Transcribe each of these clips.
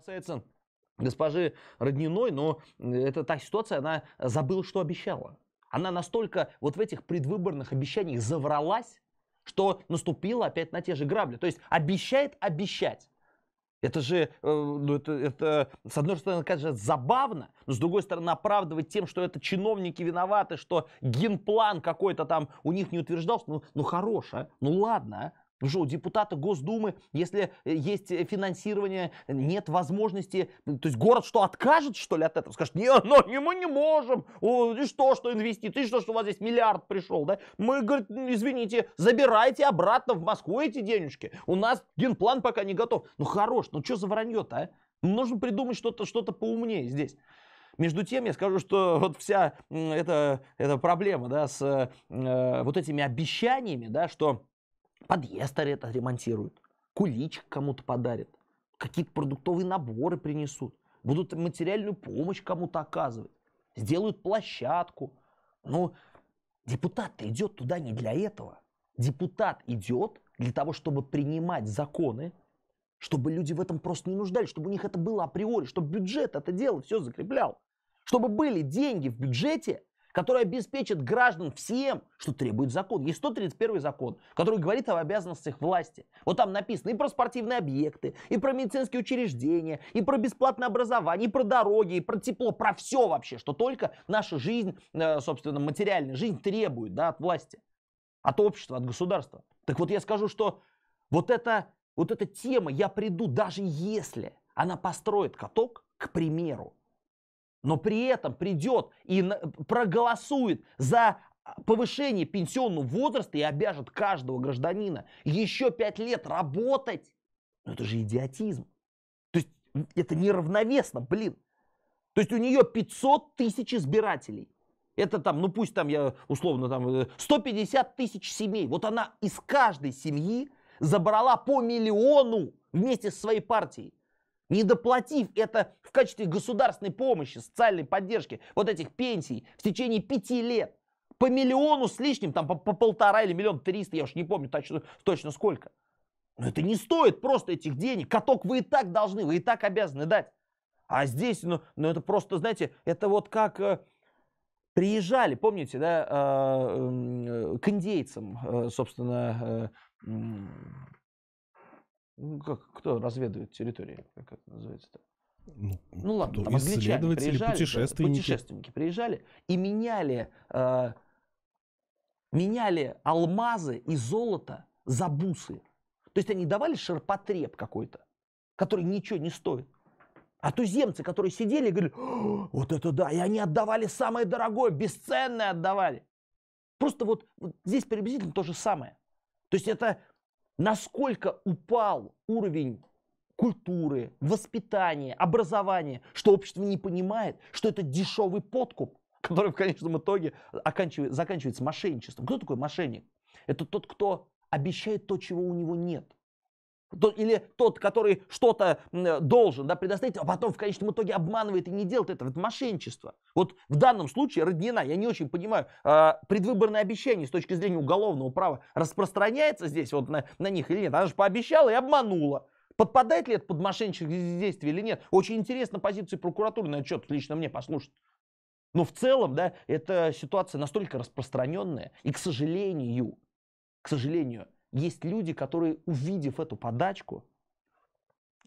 касается госпожи Родниной, но это та ситуация, она забыла, что обещала. Она настолько вот в этих предвыборных обещаниях завралась, что наступила опять на те же грабли. То есть обещает обещать. Это же, э, ну, это, это, с одной стороны, кажется забавно, но с другой стороны, оправдывать тем, что это чиновники виноваты, что генплан какой-то там у них не утверждался, ну, ну хорош, а? ну ладно, а? Ну что, у депутата Госдумы, если э, есть э, финансирование, нет возможности, то есть город что, откажет что ли от этого? Скажет, не, но ну, не, мы не можем, О, и что, что инвестиции, и что, что у вас здесь миллиард пришел, да? Мы, говорит, извините, забирайте обратно в Москву эти денежки, у нас генплан пока не готов. Ну хорош, ну что за вранье-то, а? Ну, нужно придумать что-то что поумнее здесь. Между тем, я скажу, что вот вся эта, эта проблема да, с э, вот этими обещаниями, да, что подъезд ремонтируют, куличик кому-то подарят, какие-то продуктовые наборы принесут, будут материальную помощь кому-то оказывать, сделают площадку. Но ну, депутат идет туда не для этого. Депутат идет для того, чтобы принимать законы, чтобы люди в этом просто не нуждались, чтобы у них это было априори, чтобы бюджет это дело все закреплял, чтобы были деньги в бюджете который обеспечит граждан всем, что требует закон. Есть 131 закон, который говорит об обязанностях власти. Вот там написано и про спортивные объекты, и про медицинские учреждения, и про бесплатное образование, и про дороги, и про тепло, про все вообще, что только наша жизнь, э, собственно, материальная жизнь требует да, от власти, от общества, от государства. Так вот я скажу, что вот эта, вот эта тема «я приду, даже если» она построит каток, к примеру, но при этом придет и проголосует за повышение пенсионного возраста и обяжет каждого гражданина еще пять лет работать, ну это же идиотизм. То есть это неравновесно, блин. То есть у нее 500 тысяч избирателей. Это там, ну пусть там я условно там 150 э, тысяч семей. Вот она из каждой семьи забрала по миллиону вместе с своей партией не доплатив это в качестве государственной помощи, социальной поддержки вот этих пенсий в течение пяти лет по миллиону с лишним, там по, по полтора или миллион триста, я уж не помню точно, точно сколько. Но это не стоит просто этих денег. Каток вы и так должны, вы и так обязаны дать. А здесь, ну, ну это просто, знаете, это вот как э, приезжали, помните, да, э, э, к индейцам, э, собственно, э, э ну, как, кто разведывает территории, как это называется-то? Ну, ну ладно, там исследователи приезжали, путешественники. путешественники приезжали и меняли, э, меняли алмазы и золото за бусы. То есть они давали ширпотреб какой-то, который ничего не стоит. А туземцы, которые сидели и говорили, вот это да, и они отдавали самое дорогое, бесценное отдавали. Просто вот, вот здесь приблизительно то же самое. То есть это насколько упал уровень культуры, воспитания, образования, что общество не понимает, что это дешевый подкуп, который в конечном итоге оканчивает, заканчивается мошенничеством. Кто такой мошенник? Это тот, кто обещает то, чего у него нет или тот, который что-то э, должен да, предоставить, а потом в конечном итоге обманывает и не делает этого. Это мошенничество. Вот в данном случае Роднина, я не очень понимаю, а, предвыборное обещание с точки зрения уголовного права распространяется здесь вот на, на них или нет? Она же пообещала и обманула. Подпадает ли это под мошеннические действия или нет? Очень интересно позиции прокуратуры на отчет лично мне послушать. Но в целом, да, эта ситуация настолько распространенная и, к сожалению, к сожалению, есть люди, которые, увидев эту подачку,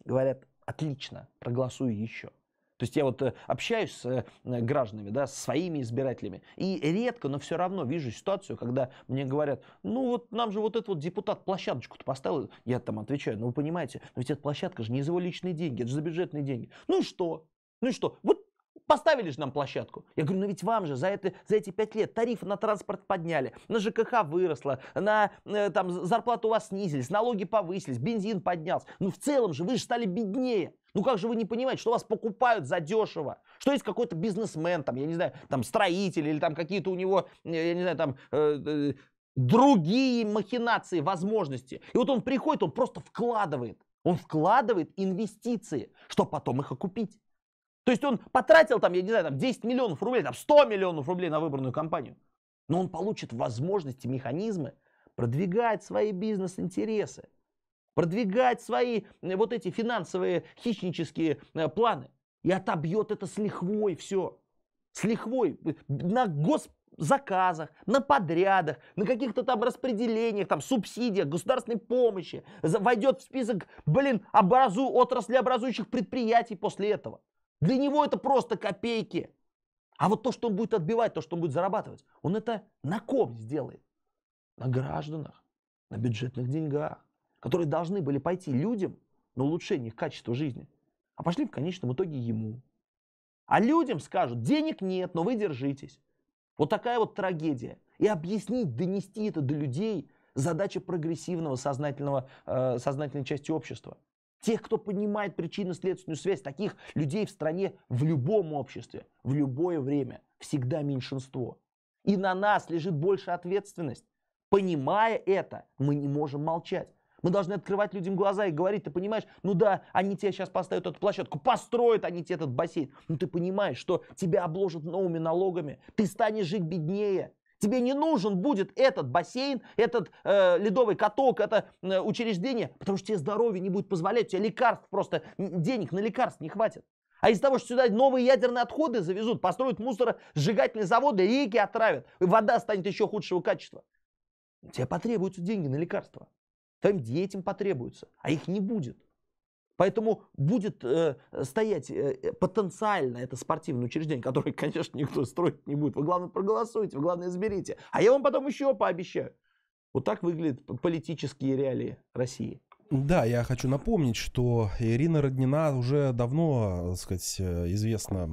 говорят, отлично, проголосую еще. То есть я вот э, общаюсь с э, гражданами, да, с своими избирателями, и редко, но все равно вижу ситуацию, когда мне говорят, ну вот нам же вот этот вот депутат площадочку-то поставил, я там отвечаю, ну вы понимаете, но ведь эта площадка же не из его личные деньги, это же за бюджетные деньги. Ну и что? Ну и что? Вот поставили же нам площадку. Я говорю, ну ведь вам же за, это, за эти пять лет тарифы на транспорт подняли, на ЖКХ выросло, на э, там, зарплату у вас снизились, налоги повысились, бензин поднялся. Ну в целом же вы же стали беднее. Ну как же вы не понимаете, что вас покупают за дешево? Что есть какой-то бизнесмен, там, я не знаю, там строитель или там какие-то у него, э, я не знаю, там э, э, другие махинации, возможности. И вот он приходит, он просто вкладывает. Он вкладывает инвестиции, чтобы потом их окупить. То есть он потратил там, я не знаю, там 10 миллионов рублей, там 100 миллионов рублей на выбранную кампанию, Но он получит возможности, механизмы продвигать свои бизнес-интересы, продвигать свои э, вот эти финансовые хищнические э, планы. И отобьет это с лихвой все. С лихвой. Э, на госзаказах, на подрядах, на каких-то там распределениях, там субсидиях, государственной помощи. Войдет в список, блин, образу, отраслеобразующих предприятий после этого. Для него это просто копейки. А вот то, что он будет отбивать, то, что он будет зарабатывать, он это на ком сделает? На гражданах, на бюджетных деньгах, которые должны были пойти людям на улучшение их качества жизни, а пошли в конечном итоге ему. А людям скажут, денег нет, но вы держитесь. Вот такая вот трагедия. И объяснить, донести это до людей – задача прогрессивного сознательного, э, сознательной части общества тех, кто понимает причинно-следственную связь, таких людей в стране в любом обществе, в любое время всегда меньшинство. И на нас лежит больше ответственность. Понимая это, мы не можем молчать. Мы должны открывать людям глаза и говорить, ты понимаешь, ну да, они тебе сейчас поставят эту площадку, построят они тебе этот бассейн. Но ты понимаешь, что тебя обложат новыми налогами, ты станешь жить беднее, Тебе не нужен будет этот бассейн, этот э, ледовый каток, это э, учреждение, потому что тебе здоровье не будет позволять, у тебя лекарств просто, денег на лекарств не хватит. А из-за того, что сюда новые ядерные отходы завезут, построят мусоросжигательные заводы, реки отравят, и вода станет еще худшего качества. Тебе потребуются деньги на лекарства. Твоим детям потребуются, а их не будет. Поэтому будет э, стоять э, потенциально это спортивное учреждение, которое, конечно, никто строить не будет. Вы, главное, проголосуйте, вы, главное, изберите. А я вам потом еще пообещаю. Вот так выглядят политические реалии России. Да, я хочу напомнить, что Ирина Роднина уже давно, так э, сказать, э, известна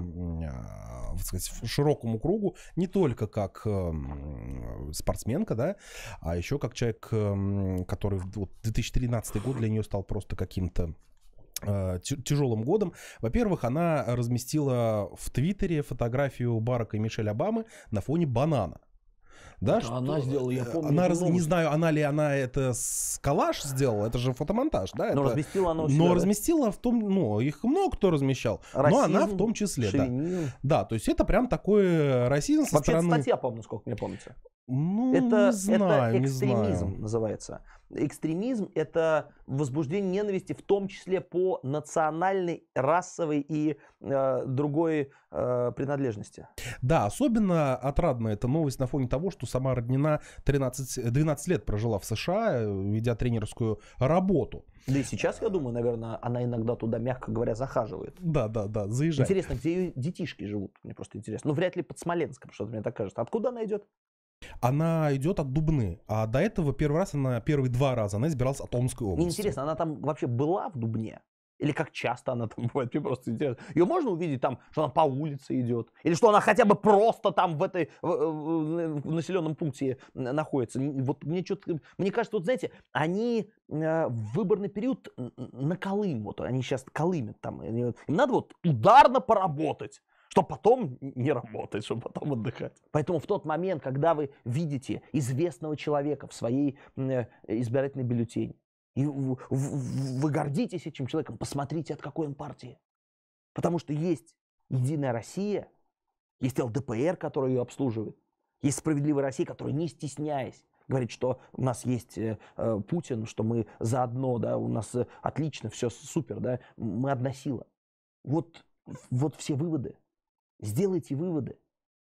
а, так сказать, широкому кругу, не только как эм, спортсменка, да, а еще как человек, эм, который в 2013 год для нее стал просто каким-то Э, тяжелым годом. Во-первых, она разместила в Твиттере фотографию Барака и Мишель Обамы на фоне банана. Да, это что она сделала, я э, помню. Она раз... не знаю, она ли она это с Калаш сделала, это же фотомонтаж, да? Но это... разместила она. Но разместила в том, ну их много кто размещал, расизм, но она в том числе, да. Да, то есть это прям такой расизм со стороны. Вообще, стороны. статья, по-моему, сколько мне помнится. Ну, это, не знаю, это экстремизм не знаю. называется экстремизм – это возбуждение ненависти, в том числе по национальной, расовой и э, другой э, принадлежности. Да, особенно отрадна эта новость на фоне того, что сама Роднина 13, 12 лет прожила в США, ведя тренерскую работу. Да и сейчас, я думаю, наверное, она иногда туда, мягко говоря, захаживает. Да, да, да, заезжает. Интересно, где ее детишки живут? Мне просто интересно. Ну, вряд ли под Смоленском, что-то мне так кажется. Откуда она идет? Она идет от Дубны. А до этого первый раз она, первые два раза она избиралась от Омской области. Мне интересно, она там вообще была в Дубне? Или как часто она там бывает? Мне просто интересно. Ее можно увидеть там, что она по улице идет? Или что она хотя бы просто там в этой в, э, в, в э, населенном пункте э, находится? Вот мне что-то... Мне кажется, вот знаете, они в выборный период на Колым, вот они сейчас Колымят там. Им надо вот ударно поработать чтобы потом не работать, чтобы потом отдыхать. Поэтому в тот момент, когда вы видите известного человека в своей э, избирательной бюллетене, и вы гордитесь этим человеком, посмотрите, от какой он партии. Потому что есть Единая Россия, есть ЛДПР, которая ее обслуживает, есть Справедливая Россия, которая, не стесняясь, говорит, что у нас есть э, э Путин, что мы заодно, да, у нас э, отлично, все супер, да, мы одна сила. Вот, вот все выводы. Сделайте выводы.